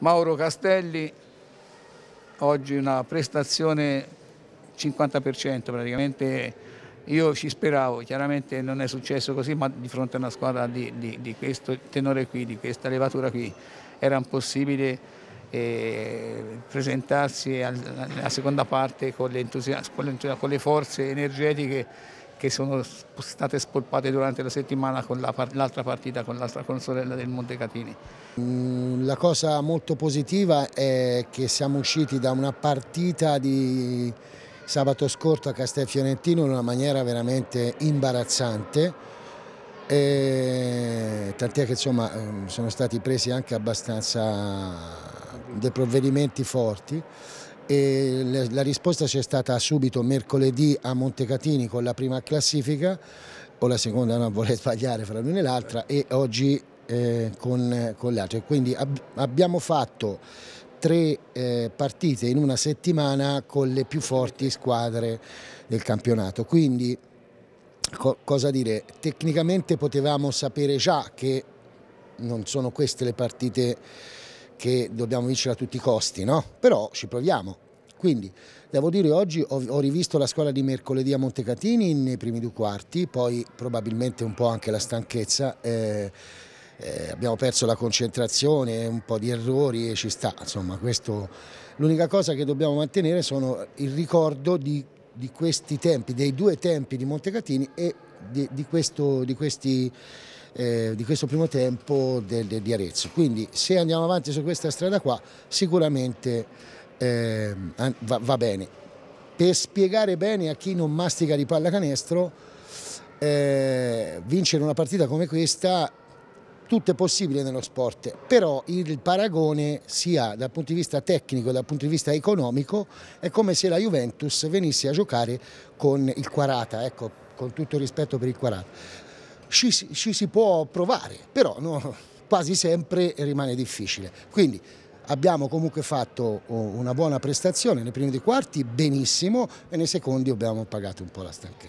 Mauro Castelli oggi una prestazione 50% praticamente io ci speravo, chiaramente non è successo così ma di fronte a una squadra di, di, di questo tenore qui, di questa levatura qui era impossibile eh, presentarsi alla seconda parte con le, con le forze energetiche che sono state spolpate durante la settimana con l'altra la, partita, con l'altra consorella del Montecatini. Mm, la cosa molto positiva è che siamo usciti da una partita di sabato scorso a Castel Fiorentino in una maniera veramente imbarazzante tant'è che insomma, ehm, sono stati presi anche abbastanza dei provvedimenti forti e la risposta c'è stata subito mercoledì a Montecatini con la prima classifica o la seconda non vuole sbagliare fra l'una e l'altra e oggi eh, con, con le altre. Quindi ab abbiamo fatto tre eh, partite in una settimana con le più forti squadre del campionato. Quindi co cosa dire? Tecnicamente potevamo sapere già che non sono queste le partite che dobbiamo vincere a tutti i costi, no? Però ci proviamo. Quindi devo dire oggi ho, ho, rivisto la scuola di mercoledì a Montecatini nei primi due quarti, poi probabilmente un po' anche la stanchezza. Eh, eh, abbiamo perso la concentrazione, un po' di errori e ci sta. Insomma, questo, l'unica cosa che dobbiamo mantenere sono il ricordo di, di questi tempi, dei due tempi di Montecatini e di, di, questo, di questi eh, di questo primo tempo del, del, di Arezzo. Quindi se andiamo avanti su questa strada qua sicuramente eh, va, va, bene. Per spiegare bene a chi non mastica di pallacanestro, eh, vincere una partita come questa tutto è possibile nello sport, però il paragone sia dal punto di vista tecnico che dal punto di vista economico è come se la Juventus venisse a giocare con il 40, ecco, con tutto il rispetto per il 40 ci, ci si può provare, però no, quasi sempre rimane difficile. Quindi abbiamo comunque fatto una buona prestazione, nei primi due quarti benissimo e nei secondi abbiamo pagato un po' la stanchezza.